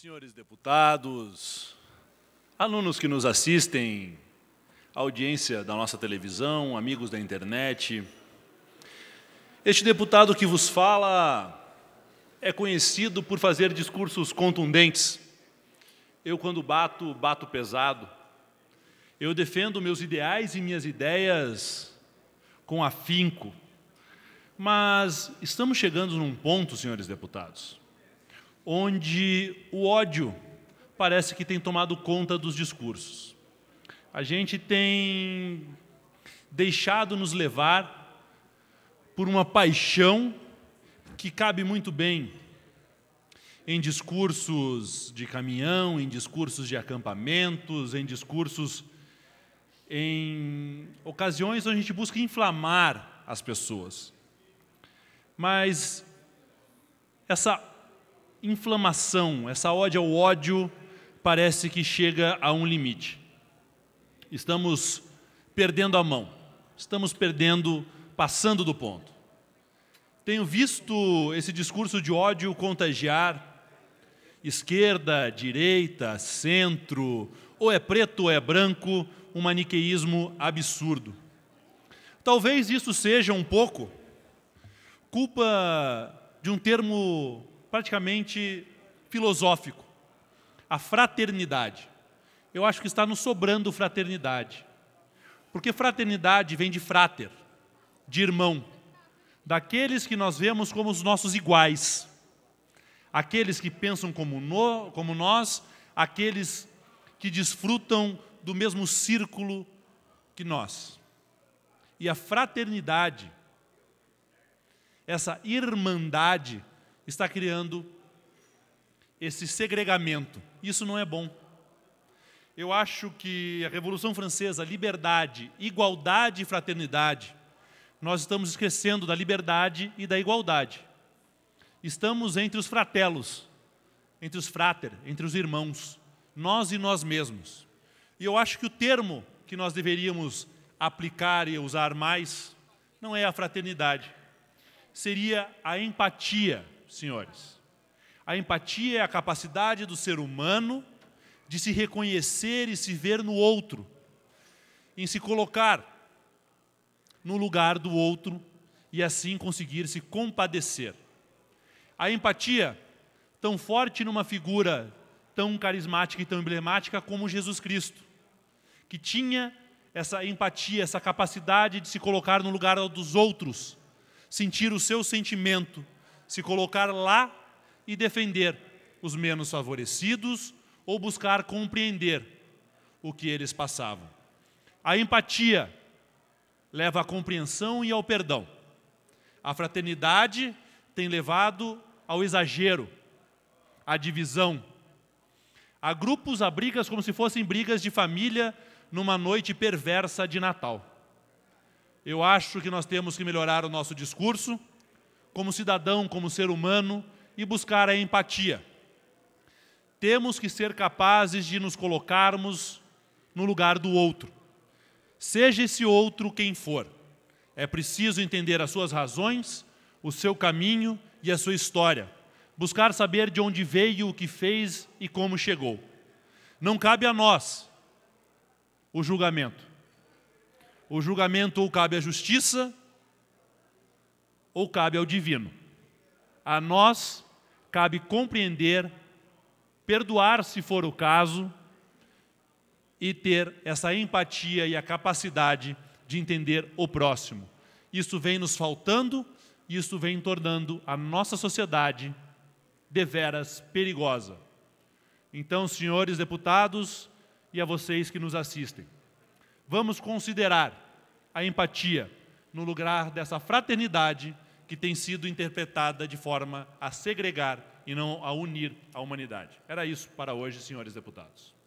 senhores deputados, alunos que nos assistem, audiência da nossa televisão, amigos da internet. Este deputado que vos fala é conhecido por fazer discursos contundentes. Eu, quando bato, bato pesado. Eu defendo meus ideais e minhas ideias com afinco. Mas estamos chegando num ponto, senhores deputados, onde o ódio parece que tem tomado conta dos discursos. A gente tem deixado nos levar por uma paixão que cabe muito bem em discursos de caminhão, em discursos de acampamentos, em discursos em ocasiões onde a gente busca inflamar as pessoas. Mas essa inflamação, essa ódio ao ódio parece que chega a um limite. Estamos perdendo a mão, estamos perdendo, passando do ponto. Tenho visto esse discurso de ódio contagiar esquerda, direita, centro, ou é preto ou é branco, um maniqueísmo absurdo. Talvez isso seja um pouco culpa de um termo praticamente filosófico, a fraternidade. Eu acho que está nos sobrando fraternidade. Porque fraternidade vem de frater, de irmão, daqueles que nós vemos como os nossos iguais, aqueles que pensam como, no, como nós, aqueles que desfrutam do mesmo círculo que nós. E a fraternidade, essa irmandade, está criando esse segregamento. Isso não é bom. Eu acho que a Revolução Francesa, liberdade, igualdade e fraternidade, nós estamos esquecendo da liberdade e da igualdade. Estamos entre os fratelos, entre os frater, entre os irmãos, nós e nós mesmos. E eu acho que o termo que nós deveríamos aplicar e usar mais não é a fraternidade, seria a empatia senhores. A empatia é a capacidade do ser humano de se reconhecer e se ver no outro, em se colocar no lugar do outro e assim conseguir se compadecer. A empatia, tão forte numa figura tão carismática e tão emblemática como Jesus Cristo, que tinha essa empatia, essa capacidade de se colocar no lugar dos outros, sentir o seu sentimento, se colocar lá e defender os menos favorecidos ou buscar compreender o que eles passavam. A empatia leva à compreensão e ao perdão. A fraternidade tem levado ao exagero, à divisão. A grupos, a brigas como se fossem brigas de família numa noite perversa de Natal. Eu acho que nós temos que melhorar o nosso discurso como cidadão, como ser humano e buscar a empatia. Temos que ser capazes de nos colocarmos no lugar do outro. Seja esse outro quem for, é preciso entender as suas razões, o seu caminho e a sua história, buscar saber de onde veio, o que fez e como chegou. Não cabe a nós o julgamento. O julgamento ou cabe à justiça ou cabe ao divino. A nós cabe compreender, perdoar se for o caso, e ter essa empatia e a capacidade de entender o próximo. Isso vem nos faltando, isso vem tornando a nossa sociedade deveras perigosa. Então, senhores deputados e a vocês que nos assistem, vamos considerar a empatia no lugar dessa fraternidade que tem sido interpretada de forma a segregar e não a unir a humanidade. Era isso para hoje, senhores deputados.